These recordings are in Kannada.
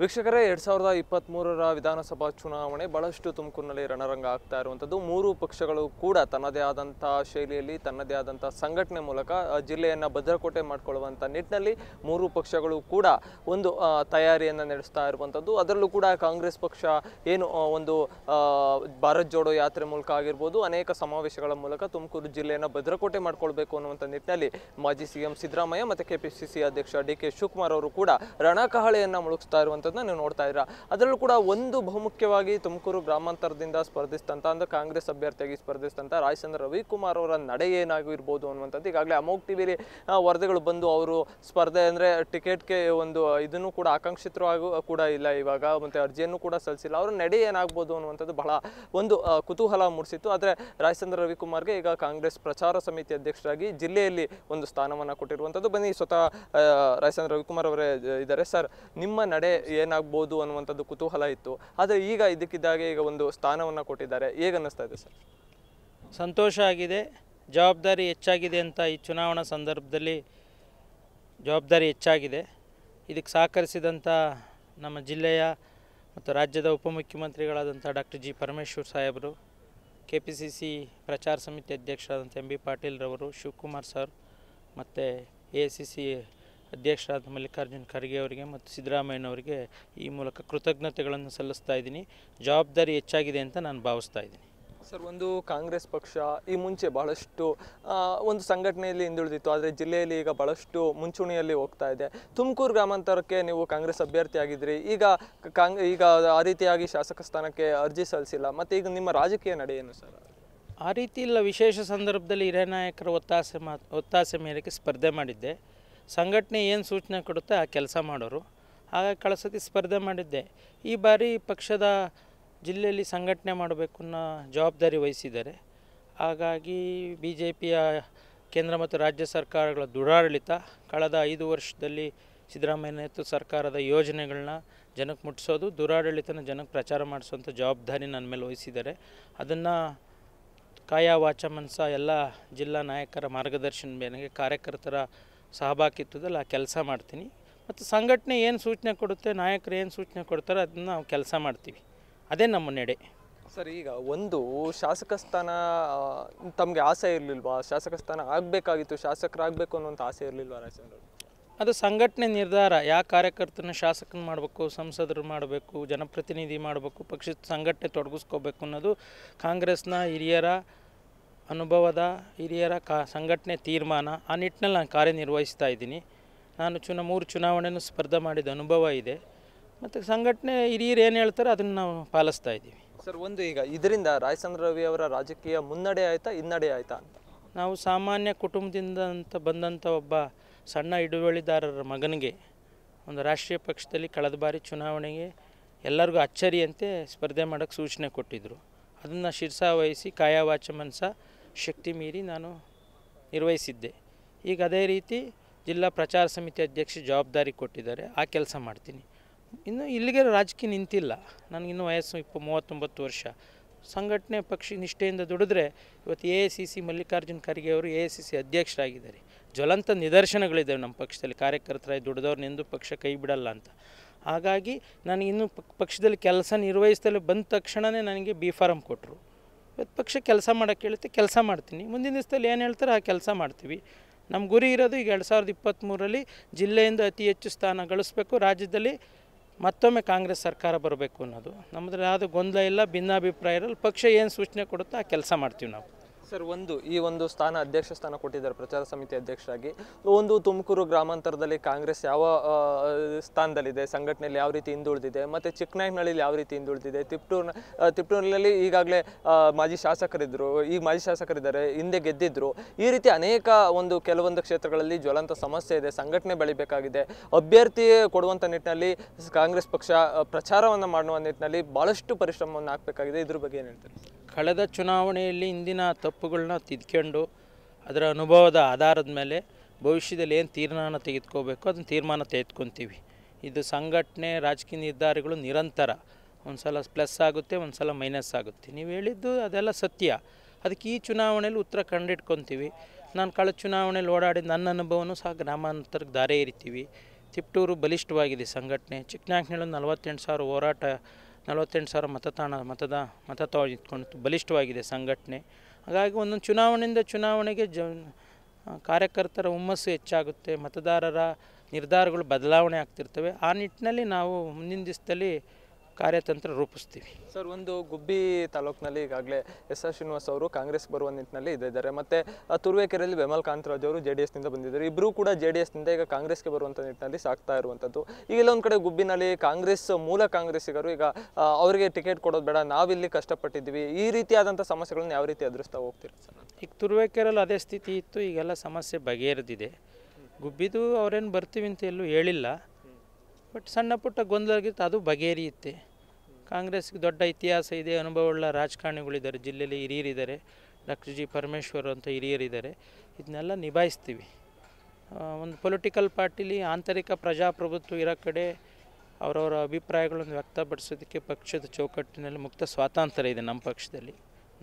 ವೀಕ್ಷಕರೇ ಎರಡು ಸಾವಿರದ ಇಪ್ಪತ್ತ್ಮೂರರ ವಿಧಾನಸಭಾ ಚುನಾವಣೆ ಬಹಳಷ್ಟು ತುಮಕೂರಿನಲ್ಲಿ ರಣರಂಗ ಆಗ್ತಾ ಇರುವಂಥದ್ದು ಮೂರು ಪಕ್ಷಗಳು ಕೂಡ ತನ್ನದೇ ಆದಂಥ ಶೈಲಿಯಲ್ಲಿ ತನ್ನದೇ ಆದಂಥ ಸಂಘಟನೆ ಮೂಲಕ ಜಿಲ್ಲೆಯನ್ನು ಭದ್ರಕೋಟೆ ಮಾಡಿಕೊಳ್ಳುವಂಥ ನಿಟ್ಟಿನಲ್ಲಿ ಮೂರು ಪಕ್ಷಗಳು ಕೂಡ ಒಂದು ತಯಾರಿಯನ್ನು ನಡೆಸ್ತಾ ಇರುವಂಥದ್ದು ಅದರಲ್ಲೂ ಕೂಡ ಕಾಂಗ್ರೆಸ್ ಪಕ್ಷ ಏನು ಒಂದು ಭಾರತ್ ಜೋಡೋ ಯಾತ್ರೆ ಮೂಲಕ ಆಗಿರ್ಬೋದು ಅನೇಕ ಸಮಾವೇಶಗಳ ಮೂಲಕ ತುಮಕೂರು ಜಿಲ್ಲೆಯನ್ನು ಭದ್ರಕೋಟೆ ಮಾಡಿಕೊಳ್ಬೇಕು ಅನ್ನುವಂಥ ನಿಟ್ಟಿನಲ್ಲಿ ಮಾಜಿ ಸಿ ಎಂ ಸಿದ್ದರಾಮಯ್ಯ ಮತ್ತು ಕೆ ಪಿ ಸಿ ಸಿ ಅಧ್ಯಕ್ಷ ಡಿ ಕೆ ಶಿವಕುಮಾರ್ ಅವರು ಕೂಡ ರಣಕಹಳೆಯನ್ನು ಮುಳುಗಿಸ್ತಾ ಇರುವಂಥ ಇರುವಂಥದ್ದನ್ನ ನೀವು ನೋಡ್ತಾ ಇದ್ರ ಅದರಲ್ಲೂ ಕೂಡ ಒಂದು ಬಹುಮುಖ್ಯವಾಗಿ ತುಮಕೂರು ಗ್ರಾಮಾಂತರದಿಂದ ಸ್ಪರ್ಧಿಸಿದಂತ ಅಂದ್ರೆ ಕಾಂಗ್ರೆಸ್ ಅಭ್ಯರ್ಥಿಯಾಗಿ ಸ್ಪರ್ಧಿಸಿದಂತ ರಾಯಚಂದ್ರ ರವಿಕುಮಾರ್ ಅವರ ನಡೆ ಏನಾಗಿರ್ಬೋದು ಅನ್ನುವಂಥದ್ದು ಈಗಾಗಲೇ ಅಮೋಘ್ ಟಿವಿಲಿ ವರದಿಗಳು ಬಂದು ಅವರು ಸ್ಪರ್ಧೆ ಅಂದ್ರೆ ಟಿಕೆಟ್ಗೆ ಒಂದು ಇದನ್ನು ಕೂಡ ಆಕಾಂಕ್ಷಿತರು ಕೂಡ ಇಲ್ಲ ಇವಾಗ ಮತ್ತೆ ಅರ್ಜಿಯನ್ನು ಕೂಡ ಸಲ್ಲಿಸಿಲ್ಲ ಅವರ ನಡೆ ಏನಾಗ್ಬೋದು ಅನ್ನುವಂಥದ್ದು ಬಹಳ ಒಂದು ಕುತೂಹಲ ಮೂಡಿಸಿತ್ತು ಆದರೆ ರಾಯಚಂದ್ರ ರವಿಕುಮಾರ್ಗೆ ಈಗ ಕಾಂಗ್ರೆಸ್ ಪ್ರಚಾರ ಸಮಿತಿ ಅಧ್ಯಕ್ಷರಾಗಿ ಜಿಲ್ಲೆಯಲ್ಲಿ ಒಂದು ಸ್ಥಾನವನ್ನ ಕೊಟ್ಟಿರುವಂಥದ್ದು ಬನ್ನಿ ಸ್ವತಃ ರಾಯಚಂದ್ರ ರವಿಕುಮಾರ್ ಅವರೇ ಇದ್ದಾರೆ ಸರ್ ನಿಮ್ಮ ನಡೆ ಏನಾಗ್ಬೋದು ಅನ್ನುವಂಥದ್ದು ಕುತೂಹಲ ಇತ್ತು ಆದರೆ ಈಗ ಇದಕ್ಕಿದ್ದಾಗೆ ಈಗ ಒಂದು ಸ್ಥಾನವನ್ನು ಕೊಟ್ಟಿದ್ದಾರೆ ಅನ್ನಿಸ್ತಾ ಇದೆ ಸರ್ ಸಂತೋಷ ಆಗಿದೆ ಜವಾಬ್ದಾರಿ ಹೆಚ್ಚಾಗಿದೆ ಅಂತ ಈ ಚುನಾವಣಾ ಸಂದರ್ಭದಲ್ಲಿ ಜವಾಬ್ದಾರಿ ಹೆಚ್ಚಾಗಿದೆ ಇದಕ್ಕೆ ಸಹಕರಿಸಿದಂಥ ನಮ್ಮ ಜಿಲ್ಲೆಯ ಮತ್ತು ರಾಜ್ಯದ ಉಪಮುಖ್ಯಮಂತ್ರಿಗಳಾದಂಥ ಡಾಕ್ಟರ್ ಜಿ ಪರಮೇಶ್ವರ್ ಸಾಹೇಬರು ಕೆ ಪಿ ಸಿ ಸಿ ಪ್ರಚಾರ ಸಮಿತಿ ಅಧ್ಯಕ್ಷರಾದಂಥ ಎಂ ಬಿ ಪಾಟೀಲ್ರವರು ಶಿವಕುಮಾರ್ ಸರ್ ಮತ್ತು ಎ ಸಿ ಸಿ ಅಧ್ಯಕ್ಷರಾದ ಮಲ್ಲಿಕಾರ್ಜುನ್ ಖರ್ಗೆ ಅವರಿಗೆ ಮತ್ತು ಸಿದ್ದರಾಮಯ್ಯನವರಿಗೆ ಈ ಮೂಲಕ ಕೃತಜ್ಞತೆಗಳನ್ನು ಸಲ್ಲಿಸ್ತಾ ಇದ್ದೀನಿ ಜವಾಬ್ದಾರಿ ಹೆಚ್ಚಾಗಿದೆ ಅಂತ ನಾನು ಭಾವಿಸ್ತಾ ಇದ್ದೀನಿ ಸರ್ ಒಂದು ಕಾಂಗ್ರೆಸ್ ಪಕ್ಷ ಈ ಮುಂಚೆ ಬಹಳಷ್ಟು ಒಂದು ಸಂಘಟನೆಯಲ್ಲಿ ಹಿಂದುಳಿದಿತ್ತು ಆದರೆ ಜಿಲ್ಲೆಯಲ್ಲಿ ಈಗ ಬಹಳಷ್ಟು ಮುಂಚೂಣಿಯಲ್ಲಿ ಹೋಗ್ತಾ ಇದೆ ತುಮಕೂರು ಗ್ರಾಮಾಂತರಕ್ಕೆ ನೀವು ಕಾಂಗ್ರೆಸ್ ಅಭ್ಯರ್ಥಿ ಆಗಿದ್ರಿ ಈಗ ಕಾಂಗ್ ಈಗ ಆ ರೀತಿಯಾಗಿ ಶಾಸಕ ಸ್ಥಾನಕ್ಕೆ ಅರ್ಜಿ ಸಲ್ಲಿಸಿಲ್ಲ ಮತ್ತು ಈಗ ನಿಮ್ಮ ರಾಜಕೀಯ ನಡೆ ಏನು ಸರ್ ಆ ರೀತಿ ಇಲ್ಲ ವಿಶೇಷ ಸಂದರ್ಭದಲ್ಲಿ ಹಿರಿಯ ನಾಯಕರ ಒತ್ತಾಸೆ ಮಾ ಒತ್ತಾಸೆ ಮೇರೆಗೆ ಸ್ಪರ್ಧೆ ಮಾಡಿದ್ದೆ ಸಂಘಟನೆ ಏನು ಸೂಚನೆ ಕೊಡುತ್ತೆ ಆ ಕೆಲಸ ಮಾಡೋರು ಹಾಗಾಗಿ ಕಳಸತಿ ಸ್ಪರ್ಧೆ ಮಾಡಿದ್ದೆ ಈ ಬಾರಿ ಪಕ್ಷದ ಜಿಲ್ಲೆಯಲ್ಲಿ ಸಂಘಟನೆ ಮಾಡಬೇಕು ಅನ್ನೋ ಜವಾಬ್ದಾರಿ ವಹಿಸಿದ್ದಾರೆ ಹಾಗಾಗಿ ಬಿ ಜೆ ಪಿಯ ಕೇಂದ್ರ ಮತ್ತು ರಾಜ್ಯ ಸರ್ಕಾರಗಳ ದುರಾಡಳಿತ ಕಳೆದ ಐದು ವರ್ಷದಲ್ಲಿ ಸಿದ್ದರಾಮಯ್ಯ ನೇತೃತ್ವ ಸರ್ಕಾರದ ಯೋಜನೆಗಳನ್ನ ಜನಕ್ಕೆ ಮುಟ್ಟಿಸೋದು ದುರಾಡಳಿತನ ಜನಕ್ಕೆ ಪ್ರಚಾರ ಮಾಡಿಸೋಂಥ ಜವಾಬ್ದಾರಿ ನನ್ನ ಮೇಲೆ ವಹಿಸಿದ್ದಾರೆ ಅದನ್ನು ಕಾಯ ವಾಚ ಎಲ್ಲ ಜಿಲ್ಲಾ ನಾಯಕರ ಮಾರ್ಗದರ್ಶನ ಮೇರೆಗೆ ಕಾರ್ಯಕರ್ತರ ಸಹಭಾಗಿತ್ವದಲ್ಲಿ ಆ ಕೆಲಸ ಮಾಡ್ತೀನಿ ಮತ್ತು ಸಂಘಟನೆ ಏನು ಸೂಚನೆ ಕೊಡುತ್ತೆ ನಾಯಕರು ಏನು ಸೂಚನೆ ಕೊಡ್ತಾರೆ ಅದನ್ನ ನಾವು ಕೆಲಸ ಮಾಡ್ತೀವಿ ಅದೇ ನಮ್ಮ ನೆಡೆ ಸರ್ ಈಗ ಒಂದು ಶಾಸಕ ಸ್ಥಾನ ತಮಗೆ ಆಸೆ ಇರಲಿಲ್ವಾ ಶಾಸಕ ಸ್ಥಾನ ಆಗಬೇಕಾಗಿತ್ತು ಶಾಸಕರಾಗಬೇಕು ಅನ್ನೋಂಥ ಆಸೆ ಇರಲಿಲ್ವಾ ರಾಜೇಂದ್ರ ಅದು ಸಂಘಟನೆ ನಿರ್ಧಾರ ಯಾವ ಕಾರ್ಯಕರ್ತನ ಶಾಸಕನ ಮಾಡಬೇಕು ಸಂಸದರು ಮಾಡಬೇಕು ಜನಪ್ರತಿನಿಧಿ ಮಾಡಬೇಕು ಪಕ್ಷ ಸಂಘಟನೆ ತೊಡಗಿಸ್ಕೋಬೇಕು ಅನ್ನೋದು ಕಾಂಗ್ರೆಸ್ನ ಹಿರಿಯರ ಅನುಭವದ ಹಿರಿಯರ ಕಾ ಸಂಘಟನೆ ತೀರ್ಮಾನ ಆ ನಿಟ್ಟಿನಲ್ಲಿ ನಾನು ಕಾರ್ಯನಿರ್ವಹಿಸ್ತಾ ಇದ್ದೀನಿ ನಾನು ಚುನ ಮೂರು ಚುನಾವಣೆಯೂ ಸ್ಪರ್ಧೆ ಮಾಡಿದ ಅನುಭವ ಇದೆ ಮತ್ತು ಸಂಘಟನೆ ಹಿರಿಯರು ಏನು ಹೇಳ್ತಾರೆ ಅದನ್ನು ನಾವು ಪಾಲಿಸ್ತಾ ಇದ್ದೀವಿ ಸರ್ ಒಂದು ಈಗ ಇದರಿಂದ ರಾಯಚಂದ್ರ ರವಿ ಅವರ ರಾಜಕೀಯ ಮುನ್ನಡೆ ಆಯಿತಾ ಹಿನ್ನಡೆ ಆಯಿತಾ ಅಂತ ನಾವು ಸಾಮಾನ್ಯ ಕುಟುಂಬದಿಂದ ಅಂತ ಬಂದಂಥ ಒಬ್ಬ ಸಣ್ಣ ಹಿಡುವಳಿದಾರರ ಮಗನಿಗೆ ಒಂದು ರಾಷ್ಟ್ರೀಯ ಪಕ್ಷದಲ್ಲಿ ಕಳೆದ ಬಾರಿ ಚುನಾವಣೆಗೆ ಎಲ್ಲರಿಗೂ ಅಚ್ಚರಿಯಂತೆ ಸ್ಪರ್ಧೆ ಮಾಡೋಕ್ಕೆ ಸೂಚನೆ ಕೊಟ್ಟಿದ್ದರು ಅದನ್ನು ವಹಿಸಿ ಕಾಯವಾಚ ಮನಸ ಶಕ್ತಿ ಮೀರಿ ನಾನು ನಿರ್ವಹಿಸಿದ್ದೆ ಈಗ ಅದೇ ರೀತಿ ಜಿಲ್ಲಾ ಪ್ರಚಾರ ಸಮಿತಿ ಅಧ್ಯಕ್ಷ ಜವಾಬ್ದಾರಿ ಕೊಟ್ಟಿದ್ದಾರೆ ಆ ಕೆಲಸ ಮಾಡ್ತೀನಿ ಇನ್ನು ಇಲ್ಲಿಗೆ ರಾಜಕೀಯ ನಿಂತಿಲ್ಲ ನನಗಿನ್ನೂ ವಯಸ್ಸು ಇಪ್ಪ ಮೂವತ್ತೊಂಬತ್ತು ವರ್ಷ ಸಂಘಟನೆ ಪಕ್ಷ ನಿಷ್ಠೆಯಿಂದ ದುಡಿದ್ರೆ ಇವತ್ತು A C C Mallikarjun Kharge ಅವರು ಎ ಸಿ ಸಿ ಅಧ್ಯಕ್ಷರಾಗಿದ್ದಾರೆ ಜ್ವಲಂತ ನಿದರ್ಶನಗಳಿದ್ದಾವೆ ನಮ್ಮ ಪಕ್ಷದಲ್ಲಿ ಕಾರ್ಯಕರ್ತರಾಗಿ ದುಡಿದವ್ರನ್ನೆಂದು ಪಕ್ಷ ಕೈ ಬಿಡಲ್ಲ ಅಂತ ಹಾಗಾಗಿ ನಾನು ಇನ್ನೂ ಪಕ್ಷದಲ್ಲಿ ಕೆಲಸ ನಿರ್ವಹಿಸ್ದಲ್ಲಿ ಬಂದ ತಕ್ಷಣವೇ ನನಗೆ ಬಿ ಫಾರಂ ಕೊಟ್ಟರು ಇವತ್ತು ಪಕ್ಷ ಕೆಲಸ ಮಾಡೋಕ್ಕೆ ಹೇಳುತ್ತೆ ಕೆಲಸ ಮಾಡ್ತೀನಿ ಮುಂದಿನ ದಿವಸದಲ್ಲಿ ಏನು ಹೇಳ್ತಾರೆ ಆ ಕೆಲಸ ಮಾಡ್ತೀವಿ ನಮ್ಮ ಗುರಿ ಇರೋದು ಈಗ ಎರಡು ಸಾವಿರದ ಇಪ್ಪತ್ತ್ಮೂರಲ್ಲಿ ಜಿಲ್ಲೆಯಿಂದ ಅತಿ ಹೆಚ್ಚು ಸ್ಥಾನ ಗಳಿಸ್ಬೇಕು ರಾಜ್ಯದಲ್ಲಿ ಮತ್ತೊಮ್ಮೆ ಕಾಂಗ್ರೆಸ್ ಸರ್ಕಾರ ಬರಬೇಕು ಅನ್ನೋದು ನಮ್ಮದ್ರೆ ಯಾವುದು ಗೊಂದಲ ಇಲ್ಲ ಭಿನ್ನಾಭಿಪ್ರಾಯ ಇರಲ್ಲ ಪಕ್ಷ ಏನು ಸೂಚನೆ ಕೊಡುತ್ತೋ ಆ ಕೆಲಸ ಮಾಡ್ತೀವಿ ನಾವು ಸರ್ ಒಂದು ಈ ಒಂದು ಸ್ಥಾನ ಅಧ್ಯಕ್ಷ ಸ್ಥಾನ ಕೊಟ್ಟಿದ್ದಾರೆ ಪ್ರಚಾರ ಸಮಿತಿ ಅಧ್ಯಕ್ಷರಾಗಿ ಒಂದು ತುಮಕೂರು ಗ್ರಾಮಾಂತರದಲ್ಲಿ ಕಾಂಗ್ರೆಸ್ ಯಾವ ಸ್ಥಾನದಲ್ಲಿದೆ ಸಂಘಟನೆಯಲ್ಲಿ ಯಾವ ರೀತಿ ಹಿಂದುಳಿದಿದೆ ಮತ್ತು ಚಿಕ್ಕನಾಯಕನಹಳ್ಳಿಲಿ ಯಾವ ರೀತಿ ಹಿಂದುಳಿದಿದೆ ತಿಪ್ಟೂರ್ನ ತಿಪ್ಟೂರಿನಲ್ಲಿ ಈಗಾಗಲೇ ಮಾಜಿ ಶಾಸಕರಿದ್ದರು ಈಗ ಮಾಜಿ ಶಾಸಕರಿದ್ದಾರೆ ಹಿಂದೆ ಗೆದ್ದಿದ್ದರು ಈ ರೀತಿ ಅನೇಕ ಒಂದು ಕೆಲವೊಂದು ಕ್ಷೇತ್ರಗಳಲ್ಲಿ ಜ್ವಲಂತ ಸಮಸ್ಯೆ ಇದೆ ಸಂಘಟನೆ ಬೆಳಿಬೇಕಾಗಿದೆ ಅಭ್ಯರ್ಥಿ ಕೊಡುವಂಥ ನಿಟ್ಟಿನಲ್ಲಿ ಕಾಂಗ್ರೆಸ್ ಪಕ್ಷ ಪ್ರಚಾರವನ್ನು ಮಾಡುವ ನಿಟ್ಟಿನಲ್ಲಿ ಭಾಳಷ್ಟು ಪರಿಶ್ರಮವನ್ನು ಹಾಕಬೇಕಾಗಿದೆ ಇದ್ರ ಬಗ್ಗೆ ಏನು ಹೇಳ್ತಾರೆ ಕಳೆದ ಚುನಾವಣೆಯಲ್ಲಿ ಇಂದಿನ ತಪ್ಪು ತಪ್ಪುಗಳನ್ನ ತಿದ್ಕೊಂಡು ಅದರ ಅನುಭವದ ಆಧಾರದ ಮೇಲೆ ಭವಿಷ್ಯದಲ್ಲಿ ಏನು ತೀರ್ಮಾನ ತೆಗೆದುಕೋಬೇಕು ಅದನ್ನು ತೀರ್ಮಾನ ತೆಗೆದುಕೊತೀವಿ ಇದು ಸಂಘಟನೆ ರಾಜಕೀಯ ನಿರ್ಧಾರಗಳು ನಿರಂತರ ಒಂದು ಸಲ ಪ್ಲಸ್ ಆಗುತ್ತೆ ಒಂದು ಸಲ ಮೈನಸ್ ಆಗುತ್ತೆ ನೀವು ಹೇಳಿದ್ದು ಅದೆಲ್ಲ ಸತ್ಯ ಅದಕ್ಕೆ ಈ ಚುನಾವಣೆಯಲ್ಲಿ ಉತ್ತರ ಕಂಡಿಟ್ಕೊತೀವಿ ನಾನು ಕಳೆದ ಚುನಾವಣೆಯಲ್ಲಿ ಓಡಾಡಿ ನನ್ನ ಅನುಭವನೂ ಸಹ ಗ್ರಾಮಾಂತರಕ್ಕೆ ದಾರೆ ಇರಿತೀವಿ ತಿಪ್ಟೂರು ಬಲಿಷ್ಠವಾಗಿದೆ ಸಂಘಟನೆ ಚಿಕ್ಕನಾಂಕನಹಳ್ಳಿ ನಲವತ್ತೆಂಟು ಸಾವಿರ ಹೋರಾಟ ನಲವತ್ತೆಂಟು ಸಾವಿರ ಮತದಾನ ಮತದ ಮತ ಇಟ್ಕೊಂಡು ಬಲಿಷ್ಠವಾಗಿದೆ ಸಂಘಟನೆ ಹಾಗಾಗಿ ಒಂದೊಂದು ಚುನಾವಣೆಯಿಂದ ಚುನಾವಣೆಗೆ ಜ ಕಾರ್ಯಕರ್ತರ ಹುಮ್ಮಸ್ಸು ಹೆಚ್ಚಾಗುತ್ತೆ ಮತದಾರರ ನಿರ್ಧಾರಗಳು ಬದಲಾವಣೆ ಆಗ್ತಿರ್ತವೆ ಆ ನಿಟ್ಟಿನಲ್ಲಿ ನಾವು ಮುಂದಿನ ದಿವಸದಲ್ಲಿ ಕಾರ್ಯತಂತ್ರ ರೂಪಿಸ್ತೀವಿ ಸರ್ ಒಂದು ಗುಬ್ಬಿ ತಾಲೂಕಿನಲ್ಲಿ ಈಗಾಗಲೇ ಎಸ್ ಆರ್ ಶ್ರೀನಿವಾಸ್ ಅವರು ಕಾಂಗ್ರೆಸ್ ಬರುವ ನಿಟ್ಟಿನಲ್ಲಿ ಇದ್ದಿದ್ದಾರೆ ಮತ್ತು ತುರುವೇಕೆರೆಯಲ್ಲಿ ಬೆಮಲ್ ಕಾಂತರಾಜ್ ಅವರು ಜೆ ಡಿ ಎಸ್ನಿಂದ ಬಂದಿದ್ದಾರೆ ಇಬ್ಬರೂ ಕೂಡ ಜೆ ಡಿ ಎಸ್ನಿಂದ ಈಗ ಕಾಂಗ್ರೆಸ್ಗೆ ಬರುವಂಥ ನಿಟ್ಟಿನಲ್ಲಿ ಸಾಕ್ತಾ ಇರುವಂಥದ್ದು ಈಗೆಲ್ಲ ಒಂದು ಕಡೆ ಗುಬ್ಬಿನಲ್ಲಿ ಕಾಂಗ್ರೆಸ್ ಮೂಲ ಕಾಂಗ್ರೆಸ್ಸಿಗರು ಈಗ ಅವರಿಗೆ ಟಿಕೆಟ್ ಕೊಡೋದು ಬೇಡ ನಾವಿಲ್ಲಿ ಕಷ್ಟಪಟ್ಟಿದ್ದೀವಿ ಈ ರೀತಿಯಾದಂಥ ಸಮಸ್ಯೆಗಳನ್ನ ಯಾವ ರೀತಿ ಎದುರಿಸ್ತಾ ಹೋಗ್ತೀರಿ ಸರ್ ಈಗ ತುರುವೇಕೆರೆಯಲ್ಲಿ ಅದೇ ಸ್ಥಿತಿ ಇತ್ತು ಈಗೆಲ್ಲ ಸಮಸ್ಯೆ ಬಗೆಹರಿದಿದೆ ಗುಬ್ಬಿದು ಅವರೇನು ಬರ್ತೀವಿ ಅಂತ ಎಲ್ಲೂ ಹೇಳಿಲ್ಲ ಬಟ್ ಸಣ್ಣ ಪುಟ್ಟ ಗೊಂದಲಗಿತ್ತು ಅದು ಬಗೆಹರಿಯುತ್ತೆ ಕಾಂಗ್ರೆಸ್ಗೆ ದೊಡ್ಡ ಇತಿಹಾಸ ಇದೆ ಅನುಭವವುಳ್ಳ ರಾಜಕಾರಣಿಗಳಿದ್ದಾರೆ ಜಿಲ್ಲೆಯಲ್ಲಿ ಹಿರಿಯರಿದ್ದಾರೆ ಡಾಕ್ಟರ್ ಜಿ ಪರಮೇಶ್ವರ್ ಅಂತ ಹಿರಿಯರಿದ್ದಾರೆ ಇದನ್ನೆಲ್ಲ ನಿಭಾಯಿಸ್ತೀವಿ ಒಂದು ಪೊಲಿಟಿಕಲ್ ಪಾರ್ಟಿಲಿ ಆಂತರಿಕ ಪ್ರಜಾಪ್ರಭುತ್ವ ಇರೋ ಕಡೆ ಅವರವರ ಅಭಿಪ್ರಾಯಗಳನ್ನು ವ್ಯಕ್ತಪಡಿಸೋದಕ್ಕೆ ಪಕ್ಷದ ಚೌಕಟ್ಟಿನಲ್ಲಿ ಮುಕ್ತ ಸ್ವಾತಂತ್ರ್ಯ ಇದೆ ನಮ್ಮ ಪಕ್ಷದಲ್ಲಿ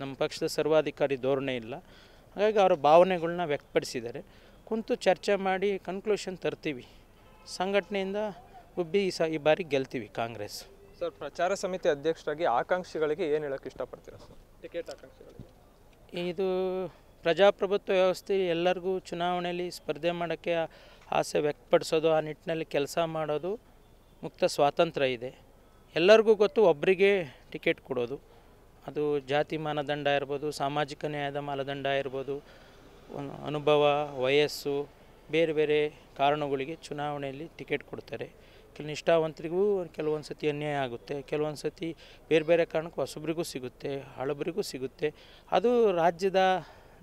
ನಮ್ಮ ಪಕ್ಷದ ಸರ್ವಾಧಿಕಾರಿ ಧೋರಣೆ ಇಲ್ಲ ಹಾಗಾಗಿ ಅವರ ಭಾವನೆಗಳನ್ನ ವ್ಯಕ್ತಪಡಿಸಿದ್ದಾರೆ ಕುಂತು ಚರ್ಚೆ ಮಾಡಿ ಕನ್ಕ್ಲೂಷನ್ ತರ್ತೀವಿ ಸಂಘಟನೆಯಿಂದ ಉಬ್ಬಿ ಈ ಸ ಈ ಬಾರಿ ಗೆಲ್ತೀವಿ ಕಾಂಗ್ರೆಸ್ ಸರ್ ಪ್ರಚಾರ ಸಮಿತಿ ಅಧ್ಯಕ್ಷರಾಗಿ ಆಕಾಂಕ್ಷಿಗಳಿಗೆ ಏನು ಹೇಳೋಕ್ಕೆ ಇಷ್ಟಪಡ್ತೀರಾ ಸರ್ ಟಿಕೆಟ್ ಆಕಾಂಕ್ಷಿಗಳಿಗೆ ಇದು ಪ್ರಜಾಪ್ರಭುತ್ವ ವ್ಯವಸ್ಥೆ ಎಲ್ಲರಿಗೂ ಚುನಾವಣೆಯಲ್ಲಿ ಸ್ಪರ್ಧೆ ಮಾಡೋಕ್ಕೆ ಆಸೆ ವ್ಯಕ್ತಪಡಿಸೋದು ಆ ನಿಟ್ಟಿನಲ್ಲಿ ಕೆಲಸ ಮಾಡೋದು ಮುಕ್ತ ಸ್ವಾತಂತ್ರ್ಯ ಇದೆ ಎಲ್ಲರಿಗೂ ಗೊತ್ತು ಒಬ್ಬರಿಗೆ ಟಿಕೆಟ್ ಕೊಡೋದು ಅದು ಜಾತಿ ಮಾನದಂಡ ಇರ್ಬೋದು ಸಾಮಾಜಿಕ ನ್ಯಾಯದ ಮಾನದಂಡ ಇರ್ಬೋದು ಅನುಭವ ವಯಸ್ಸು ಬೇರೆ ಬೇರೆ ಕಾರಣಗಳಿಗೆ ಚುನಾವಣೆಯಲ್ಲಿ ಟಿಕೆಟ್ ಕೊಡ್ತಾರೆ ಕೆಲ ನಿಷ್ಠಾವಂತರಿಗೂ ಕೆಲವೊಂದು ಸತಿ ಅನ್ಯಾಯ ಆಗುತ್ತೆ ಕೆಲವೊಂದು ಸತಿ ಬೇರೆ ಬೇರೆ ಕಾರಣಕ್ಕೂ ಹೊಸಬ್ರಿಗೂ ಸಿಗುತ್ತೆ ಹಳಬರಿಗೂ ಸಿಗುತ್ತೆ ಅದು ರಾಜ್ಯದ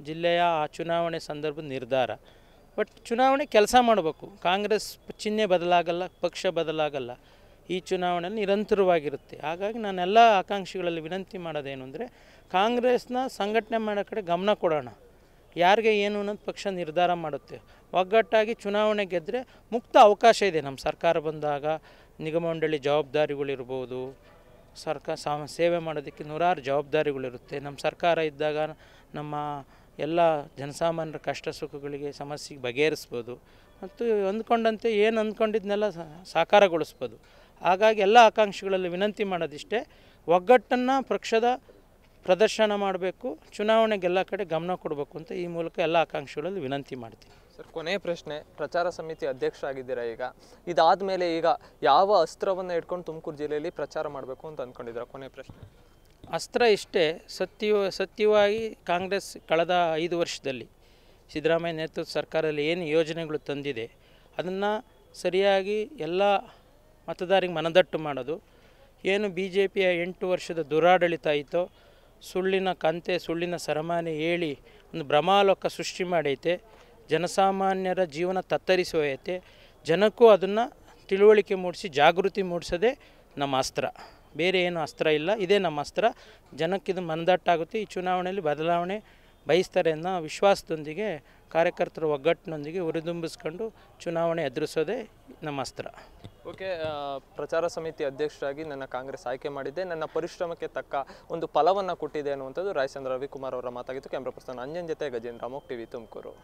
ಜಿಲ್ಲೆಯ ಆ ಚುನಾವಣೆ ಸಂದರ್ಭದ ನಿರ್ಧಾರ ಬಟ್ ಚುನಾವಣೆ ಕೆಲಸ ಮಾಡಬೇಕು ಕಾಂಗ್ರೆಸ್ ಚಿಹ್ನೆ ಬದಲಾಗಲ್ಲ ಪಕ್ಷ ಬದಲಾಗಲ್ಲ ಈ ಚುನಾವಣೆ ನಿರಂತರವಾಗಿರುತ್ತೆ ಹಾಗಾಗಿ ನಾನೆಲ್ಲ ಆಕಾಂಕ್ಷಿಗಳಲ್ಲಿ ವಿನಂತಿ ಮಾಡೋದೇನು ಅಂದರೆ ಕಾಂಗ್ರೆಸ್ನ ಸಂಘಟನೆ ಮಾಡೋ ಕಡೆ ಗಮನ ಕೊಡೋಣ ಯಾರಿಗೆ ಏನು ಅನ್ನೋದು ಪಕ್ಷ ನಿರ್ಧಾರ ಮಾಡುತ್ತೆ ಒಗ್ಗಟ್ಟಾಗಿ ಚುನಾವಣೆ ಗೆದ್ದರೆ ಮುಕ್ತ ಅವಕಾಶ ಇದೆ ನಮ್ಮ ಸರ್ಕಾರ ಬಂದಾಗ ನಿಗಮ ಮಂಡಳಿ ಜವಾಬ್ದಾರಿಗಳಿರ್ಬೋದು ಸರ್ಕಾರ ಸಾ ಸೇವೆ ಮಾಡೋದಕ್ಕೆ ನೂರಾರು ಜವಾಬ್ದಾರಿಗಳಿರುತ್ತೆ ನಮ್ಮ ಸರ್ಕಾರ ಇದ್ದಾಗ ನಮ್ಮ ಎಲ್ಲ ಜನಸಾಮಾನ್ಯರ ಕಷ್ಟ ಸುಖಗಳಿಗೆ ಸಮಸ್ಯೆಗೆ ಬಗೆಹರಿಸ್ಬೋದು ಮತ್ತು ಅಂದ್ಕೊಂಡಂತೆ ಏನು ಅಂದ್ಕೊಂಡಿದ್ದನ್ನೆಲ್ಲ ಸಾಕಾರಗೊಳಿಸ್ಬೋದು ಹಾಗಾಗಿ ಎಲ್ಲ ಆಕಾಂಕ್ಷಿಗಳಲ್ಲಿ ವಿನಂತಿ ಮಾಡೋದಿಷ್ಟೇ ಒಗ್ಗಟ್ಟನ್ನು ಪಕ್ಷದ ಪ್ರದರ್ಶನ ಮಾಡಬೇಕು ಚುನಾವಣೆಗೆಲ್ಲ ಕಡೆ ಗಮನ ಕೊಡಬೇಕು ಅಂತ ಈ ಮೂಲಕ ಎಲ್ಲ ಆಕಾಂಕ್ಷಿಗಳಲ್ಲಿ ವಿನಂತಿ ಮಾಡ್ತೀನಿ ಸರ್ ಕೊನೆಯ ಪ್ರಶ್ನೆ ಪ್ರಚಾರ ಸಮಿತಿ ಅಧ್ಯಕ್ಷ ಆಗಿದ್ದೀರಾ ಈಗ ಇದಾದ ಮೇಲೆ ಈಗ ಯಾವ ಅಸ್ತ್ರವನ್ನು ಇಟ್ಕೊಂಡು ತುಮಕೂರು ಜಿಲ್ಲೆಯಲ್ಲಿ ಪ್ರಚಾರ ಮಾಡಬೇಕು ಅಂತ ಅಂದ್ಕೊಂಡಿದ್ದೀರಾ ಕೊನೆಯ ಪ್ರಶ್ನೆ ಅಸ್ತ್ರ ಇಷ್ಟೇ ಸತ್ಯ ಸತ್ಯವಾಗಿ ಕಾಂಗ್ರೆಸ್ ಕಳೆದ ಐದು ವರ್ಷದಲ್ಲಿ ಸಿದ್ದರಾಮಯ್ಯ ನೇತೃತ್ವ ಸರ್ಕಾರದಲ್ಲಿ ಏನು ಯೋಜನೆಗಳು ತಂದಿದೆ ಅದನ್ನು ಸರಿಯಾಗಿ ಎಲ್ಲ ಮತದಾರಿಗೆ ಮನದಟ್ಟು ಮಾಡೋದು ಏನು ಬಿ ಜೆ ಪಿಯ ಎಂಟು ವರ್ಷದ ದುರಾಡಳಿತ ಆಯಿತೋ ಸುಳ್ಳಿನ ಕಂತೆ ಸುಳ್ಳಿನ ಸರಮಾನೆ ಹೇಳಿ ಒಂದು ಭ್ರಮಾಲೋಕ ಸೃಷ್ಟಿ ಮಾಡೈತೆ ಜನಸಾಮಾನ್ಯರ ಜೀವನ ತತ್ತರಿಸಿ ಜನಕ್ಕೂ ಅದನ್ನು ತಿಳುವಳಿಕೆ ಮೂಡಿಸಿ ಜಾಗೃತಿ ಮೂಡಿಸೋದೇ ನಮ್ಮ ಅಸ್ತ್ರ ಬೇರೆ ಏನು ಅಸ್ತ್ರ ಇಲ್ಲ ಇದೇ ನಮ್ಮ ಅಸ್ತ್ರ ಜನಕ್ಕಿದು ಮನದಟ್ಟಾಗುತ್ತೆ ಈ ಚುನಾವಣೆಯಲ್ಲಿ ಬದಲಾವಣೆ ಬಯಸ್ತಾರೆ ಅನ್ನೋ ವಿಶ್ವಾಸದೊಂದಿಗೆ ಕಾರ್ಯಕರ್ತರ ಒಗ್ಗಟ್ಟಿನೊಂದಿಗೆ ಹುರಿದುಂಬಿಸ್ಕೊಂಡು ಚುನಾವಣೆ ಎದುರಿಸೋದೇ ನಮ್ಮ ಅಸ್ತ್ರ ಓಕೆ ಪ್ರಚಾರ ಸಮಿತಿ ಅಧ್ಯಕ್ಷರಾಗಿ ನನ್ನ ಕಾಂಗ್ರೆಸ್ ಆಯ್ಕೆ ಮಾಡಿದ್ದೆ ನನ್ನ ಪರಿಶ್ರಮಕ್ಕೆ ತಕ್ಕ ಒಂದು ಫಲವನ್ನು ಕೊಟ್ಟಿದೆ ಅನ್ನುವಂಥದ್ದು ರಾಯಚಂದ್ರ ರವಿಕುಮಾರ್ ಅವರ ಮಾತಾಗಿತ್ತು ಕ್ಯಾಮ್ರಾ ಪರ್ಸನ್ ಅಂಜನ್ ಜೊತೆ ಗಜೇಂದ್ರ ಮೋಕ್ ಟಿವಿ ತುಮಕೂರು